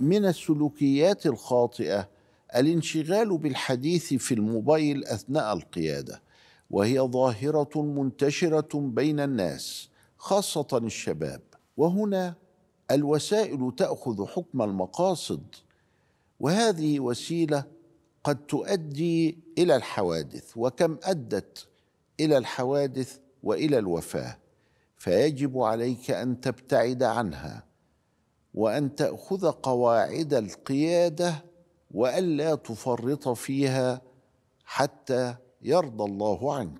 من السلوكيات الخاطئه الانشغال بالحديث في الموبايل اثناء القياده وهي ظاهره منتشره بين الناس خاصه الشباب وهنا الوسائل تاخذ حكم المقاصد وهذه وسيله قد تؤدي الى الحوادث وكم ادت الى الحوادث والى الوفاه فيجب عليك ان تبتعد عنها وان تاخذ قواعد القياده والا تفرط فيها حتى يرضى الله عنك